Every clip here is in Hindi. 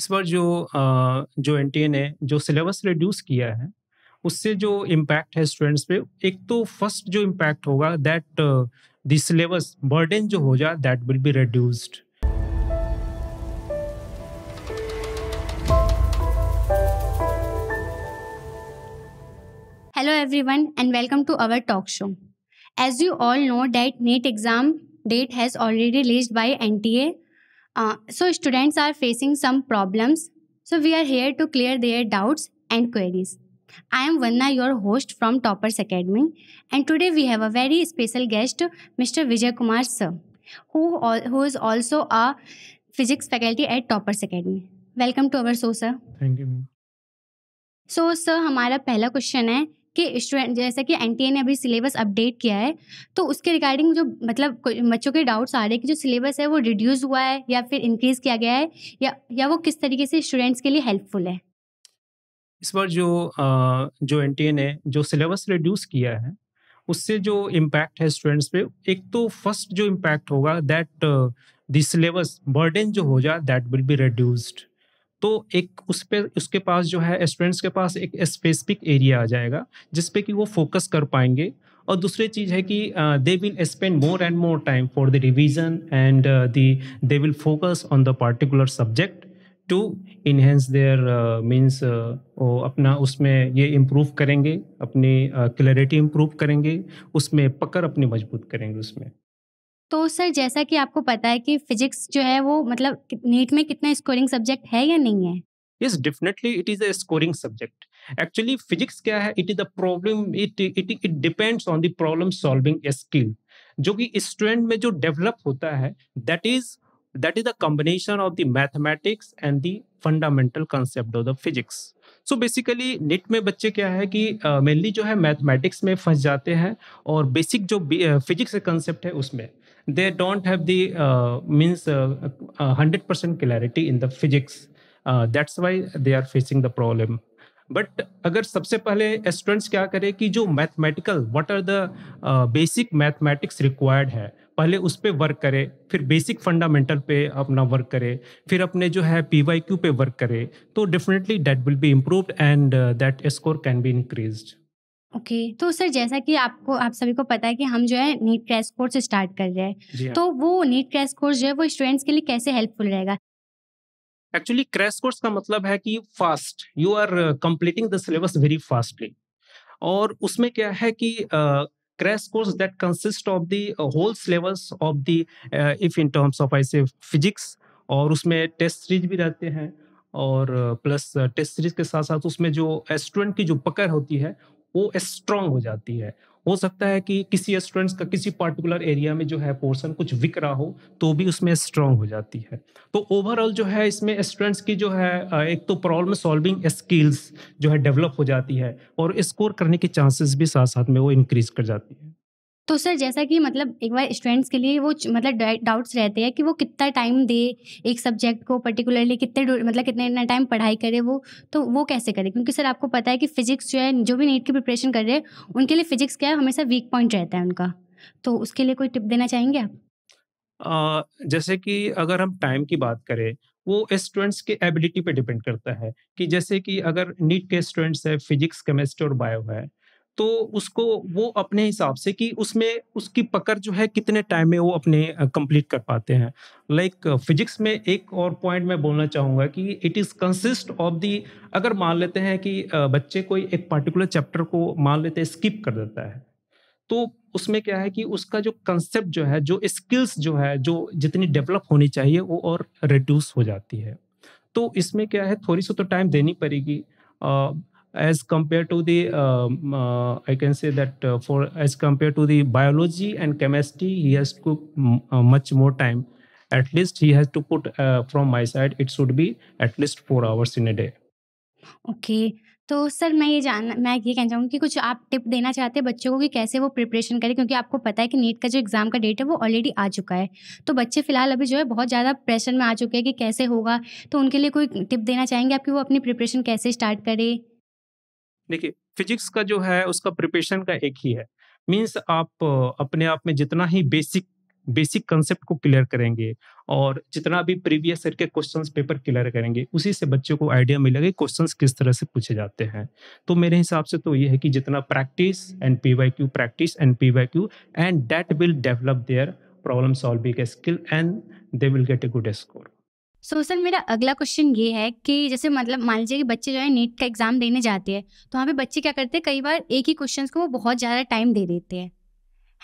इस बार जो जो एन ने जो सिलेबस रिड्यूस किया है उससे जो इम्पैक्ट है स्टूडेंट्स पे एक तो फर्स्ट जो इम्पैक्ट होगा दैट द सिलेबस बर्डन जो हो जाए that will be reduced Hello everyone and welcome to our talk show. As you all know that NET exam date has already released by NTA Uh, so students are facing some problems. So we are here to clear their doubts and queries. I am Vanna, your host from Toppers Academy, and today we have a very special guest, Mr. Vijay Kumar sir, who, who is also a physics faculty at Toppers Academy. Welcome to our show, sir. Thank you. So sir, हमारा पहला क्वेश्चन है कि स्टूडेंट जैसे कि एन ने अभी सिलेबस अपडेट किया है तो उसके रिगार्डिंग जो मतलब बच्चों के डाउट्स आ रहे हैं कि जो सिलेबस है वो रिड्यूस हुआ है या फिर इंक्रीज़ किया गया है या या वो किस तरीके से स्टूडेंट्स के लिए हेल्पफुल है इस बार जो जो एन ने जो सिलेबस रिड्यूस किया है उससे जो इम्पैक्ट है स्टूडेंट्स पे एक तो फर्स्ट जो इम्पैक्ट होगा दैट द सिलेबस बर्डन जो हो जाए दैट विल बी रिड्यूस्ड तो एक उस पर उसके पास जो है स्टूडेंट्स के पास एक स्पेसिफिक एरिया आ जाएगा जिस पे कि वो फोकस कर पाएंगे और दूसरी चीज़ है कि they will spend more and more time for the revision and the they will focus on the particular subject to enhance their means वो अपना उसमें ये इम्प्रूव करेंगे अपनी क्लैरिटी इम्प्रूव करेंगे उसमें पकड़ अपनी मजबूत करेंगे उसमें तो सर जैसा कि आपको पता है कि फिजिक्स जो है वो मतलब नीट में कितना स्कोरिंग सब्जेक्ट है या नहीं है yes definitely it is a scoring subject actually physics क्या है it is a problem it it it depends on the problem solving skill जो कि स्टूडेंट में जो डेवलप होता है that is that is the combination of the mathematics and the fundamental concept of the physics so basically NET में बच्चे क्या है कि मेनली uh, जो है मैथमेटिक्स में फंस जाते हैं और बेसिक जो फिजिक्स का कंसेप्ट है उसमें they don't have the uh, means uh, 100% uh, clarity in the physics that's why they are facing the problem but अगर सबसे पहले स्टूडेंट्स क्या करें कि जो mathematical what are the basic mathematics required है पहले उस पर वर्क करे फिर बेसिक फंडामेंटल पे अपना वर्क करे फिर अपने जो है पी वाई क्यू पे वर्क करे तो definitely that will be improved and that score can be increased okay okay. तो सर जैसा कि आपको आप सभी को पता है कि हम जो है नीट क्रैश कोर्स स्टार्ट कर रहे हैं हाँ। तो वो नीट क्रैश कोर्स जो है वो स्टूडेंट्स के लिए कैसे हेल्पफुल रहेगा एक्चुअली क्रैश कोर्स का मतलब है कि fast you are completing the syllabus very fastly और उसमें क्या है कि crash course that consist of the whole syllabus of the if in terms of I say physics और उसमें टेस्ट सीरीज भी रहते हैं और प्लस टेस्ट सीरीज के साथ साथ उसमें जो स्टूडेंट की जो पकड़ होती है वो स्ट्रांग हो जाती है हो सकता है कि किसी स्टूडेंट्स का किसी पर्टिकुलर एरिया में जो है पोर्सन कुछ विक रहा हो तो भी उसमें स्ट्रांग हो जाती है तो ओवरऑल जो है इसमें स्टूडेंट्स की जो है एक तो प्रॉब्लम सॉल्विंग स्किल्स जो है डेवलप हो जाती है और स्कोर करने के चांसेस भी साथ साथ में वो इंक्रीज कर जाती है तो सर जैसा कि मतलब एक बार स्टूडेंट्स के लिए वो मतलब डाउट्स रहते हैं कि वो कितना टाइम दे एक सब्जेक्ट को पर्टिकुलरली कितने मतलब कितने इतना टाइम पढ़ाई करे वो तो वो कैसे करे क्योंकि सर आपको पता है कि फिजिक्स जो है जो भी नीट की प्रिपरेशन कर रहे हैं उनके लिए फिजिक्स क्या है हमेशा वीक पॉइंट रहता है उनका तो उसके लिए कोई टिप देना चाहेंगे आप जैसे कि अगर हम टाइम की बात करें वो स्टूडेंट्स के एबिलिटी पे डिपेंड करता है कि जैसे कि अगर नीट के स्टूडेंट्स है फिजिक्स केमिस्ट्री और बायो है तो उसको वो अपने हिसाब से कि उसमें उसकी पकड़ जो है कितने टाइम में वो अपने कंप्लीट कर पाते हैं लाइक like, फिजिक्स में एक और पॉइंट मैं बोलना चाहूँगा कि it is consist of the अगर मान लेते हैं कि बच्चे कोई एक पर्टिकुलर चैप्टर को मान लेते हैं स्किप कर देता है तो उसमें क्या है कि उसका जो कंसेप्ट जो है जो स्किल्स जो है जो जितनी डेवलप होनी चाहिए वो और रिड्यूस हो जाती है तो इसमें क्या है थोड़ी सी तो टाइम देनी पड़ेगी as compared to the uh, uh, i can say that uh, for as compared to the biology and chemistry he has to uh, much more time at least he has to put uh, from my side it should be at least 4 hours in a day okay तो सर मैं ये जान मैं ये कहना चाहूँगी कि कुछ आप टिप देना चाहते हैं बच्चों को कि कैसे वो प्रिपरेशन करें क्योंकि आपको पता है कि नीट का जो एग्ज़ाम का डेट है वो ऑलरेडी आ चुका है तो बच्चे फिलहाल अभी जो है बहुत ज़्यादा प्रेशर में आ चुके हैं कि कैसे होगा तो उनके लिए कोई टिप देना चाहेंगे आपकी वो अपनी प्रिपरेशन कैसे स्टार्ट करें देखिए फिजिक्स का जो है उसका प्रिपरेशन का एक ही है मीन्स आप अपने आप में जितना ही बेसिक बेसिक कंसेप्ट को क्लियर करेंगे और जितना भी प्रीवियस ईयर के क्वेश्चन पेपर क्लियर करेंगे उसी से बच्चों को आइडिया मिलेगा क्वेश्चन किस तरह से पूछे जाते हैं तो मेरे हिसाब से तो ये है कि जितना practice and P Y Q practice and P Y Q and that will develop their problem solving skill and they will get a good score so so, sir मेरा अगला क्वेश्चन ये है कि जैसे मतलब मान लीजिए कि बच्चे जो है नीट का एग्जाम देने जाते हैं तो वहाँ पे बच्चे क्या करते हैं कई बार एक ही क्वेश्चन को वो बहुत ज़्यादा टाइम दे देते हैं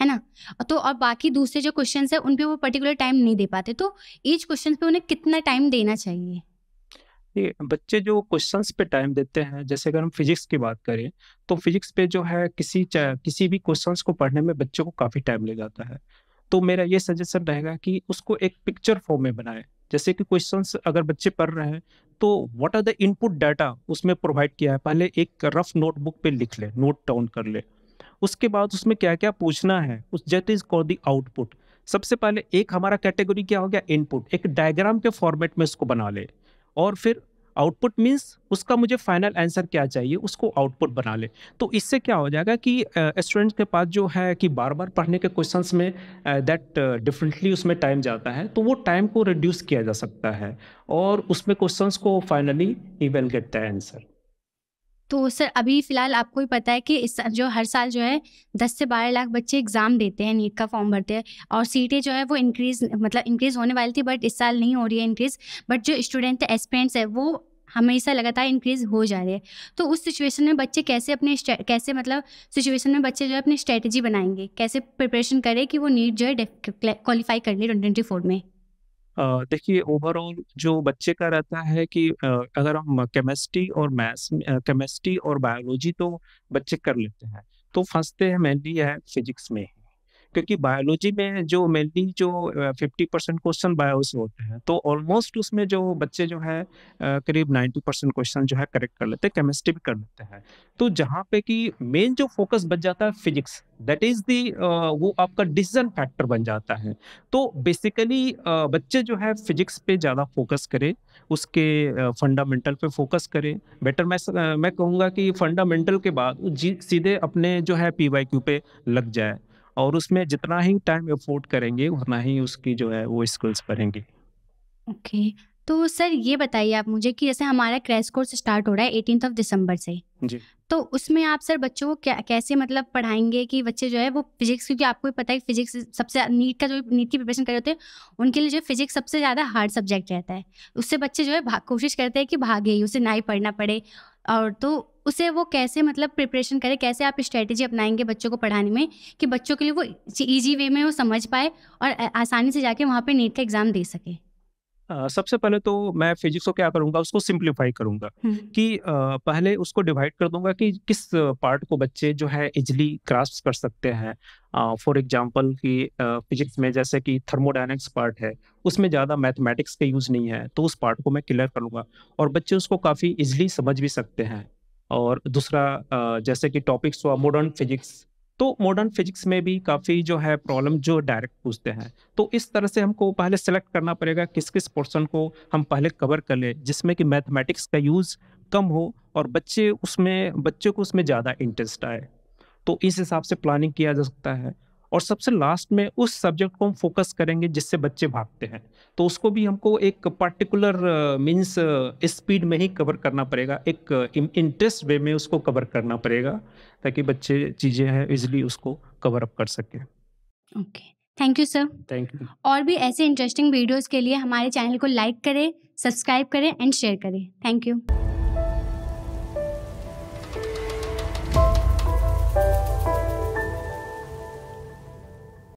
है ना तो और बाकी दूसरे जो क्वेश्चन है उन पर वो पर्टिकुलर टाइम नहीं दे पाते तो ईच क्वेश्चन पे उन्हें कितना टाइम देना चाहिए ये बच्चे जो क्वेश्चंस पे टाइम देते हैं जैसे अगर हम फिजिक्स की बात करें तो फिजिक्स पे जो है किसी किसी भी क्वेश्चंस को पढ़ने में बच्चों को काफ़ी टाइम ले जाता है तो मेरा ये सजेशन रहेगा कि उसको एक पिक्चर फॉर्म में बनाए जैसे कि क्वेश्चंस अगर बच्चे पढ़ रहे हैं तो what are the input data उसमें प्रोवाइड किया है पहले एक रफ नोटबुक पे लिख ले नोट डाउन कर ले उसके बाद उसमें क्या क्या पूछना है उस that is call the output सबसे पहले एक हमारा कैटेगरी क्या हो गया इनपुट एक डायग्राम के फॉर्मेट में उसको बना ले और फिर आउटपुट मीन्स उसका मुझे फाइनल आंसर क्या चाहिए उसको आउटपुट बना ले तो इससे क्या हो जाएगा कि स्टूडेंट्स uh, के पास जो है कि बार बार पढ़ने के क्वेश्चंस में दैट uh, डिफरेंटली uh, उसमें टाइम जाता है तो वो टाइम को रिड्यूस किया जा सकता है और उसमें क्वेश्चंस को finally he will get the answer तो सर अभी फ़िलहाल आपको ही पता है कि इस जो हर साल जो है दस से बारह लाख बच्चे एग्ज़ाम देते हैं नीट का फॉर्म भरते हैं और सीटें जो है वो इंक्रीज़ मतलब इंक्रीज़ होने वाली थी बट इस साल नहीं हो रही है इंक्रीज़ बट जो स्टूडेंट एस्पेंट्स है वो हमेशा लगातार इंक्रीज़ हो जा रही है तो उस सिचुएशन में बच्चे कैसे अपने कैसे मतलब सिचुएशन में बच्चे जो है अपनी स्ट्रैटेजी बनाएंगे कैसे प्रिपरेशन करें कि वो नीट जो है क्वालिफाई कर लें ट्वेंटी में देखिए ओवरऑल जो बच्चे का रहता है कि अ, अगर हम केमिस्ट्री और मैथ्स केमिस्ट्री और बायोलॉजी तो बच्चे कर लेते हैं तो फंसते हैं मेनली है फिजिक्स में ही क्योंकि बायोलॉजी में जो मेनली जो फिफ्टी परसेंट क्वेश्चन बायो से होते हैं तो ऑलमोस्ट उसमें जो बच्चे जो है करीब नाइन्टी परसेंट क्वेश्चन जो है करेक्ट कर लेते हैं केमिस्ट्री भी कर लेते हैं तो जहाँ पे कि मेन जो फोकस बच जाता है फिजिक्स दैट इज दी वो आपका डिसीजन फैक्टर बन जाता है तो बेसिकली बच्चे जो है फिजिक्स पे ज़्यादा फोकस करें उसके फंडामेंटल पे फोकस करें बेटर मैं मैं कहूँगा कि फंडामेंटल के बाद सीधे अपने जो है पी वाई क्यू पे लग जाए और उसमें जितना ही टाइम अफोर्ड करेंगे उतना ही उसकी जो है वो स्किल्स बढ़ेंगी ओके तो सर ये बताइए आप मुझे कि जैसे हमारा क्रैश कोर्स स्टार्ट हो रहा है एटीन ऑफ दिसंबर से जी तो उसमें आप सर बच्चों को क्या कैसे मतलब पढ़ाएंगे कि बच्चे जो है वो फिजिक्स क्योंकि आपको भी पता है फिजिक्स सबसे नीट का जो नीट की प्रिपरेशन कर रहे होते हैं उनके लिए जो फिजिक्स सबसे ज़्यादा हार्ड सब्जेक्ट रहता है उससे बच्चे जो है कोशिश करते हैं कि भागे ही उसे ना ही पढ़ना पड़े और तो उसे वो कैसे मतलब प्रिपरेशन करें कैसे आप स्ट्रेटजी अपनाएंगे बच्चों को पढ़ाने में कि बच्चों के लिए वो ईजी वे में वो समझ पाए और आसानी से जाके वहाँ पे नीट का एग्ज़ाम दे सके सबसे पहले तो मैं फिजिक्स को क्या करूंगा उसको सिंप्लीफाई करूंगा हम्म। कि पहले उसको डिवाइड कर दूंगा कि किस पार्ट को बच्चे जो है इजिली क्रास कर सकते हैं फॉर एग्जाम्पल कि फिजिक्स में जैसे कि थर्मोडाइनिक्स पार्ट है उसमें ज़्यादा मैथमेटिक्स का यूज़ नहीं है तो उस पार्ट को मैं क्लियर करूँगा और बच्चे उसको काफ़ी इजिली समझ भी सकते हैं और दूसरा जैसे कि टॉपिक्स हुआ मॉडर्न फिजिक्स तो मॉडर्न फिजिक्स में भी काफ़ी जो है प्रॉब्लम जो डायरेक्ट पूछते हैं तो इस तरह से हमको पहले सेलेक्ट करना पड़ेगा किस किस पोर्सन को हम पहले कवर कर लें जिसमें कि मैथमेटिक्स का यूज़ कम हो और बच्चे उसमें बच्चों को उसमें ज़्यादा इंटरेस्ट आए तो इस हिसाब से प्लानिंग किया जा सकता है और सबसे लास्ट में उस सब्जेक्ट को हम फोकस करेंगे जिससे बच्चे भागते हैं तो उसको भी हमको एक पर्टिकुलर मीन्स स्पीड में ही कवर करना पड़ेगा एक इंटरेस्ट uh, वे में उसको कवर करना पड़ेगा ताकि बच्चे चीज़ें हैं इजिली उसको कवर अप कर सकें okay thank you sir thank you और भी ऐसे इंटरेस्टिंग वीडियोस के लिए हमारे चैनल को लाइक करें सब्सक्राइब करें एंड शेयर करें थैंक यू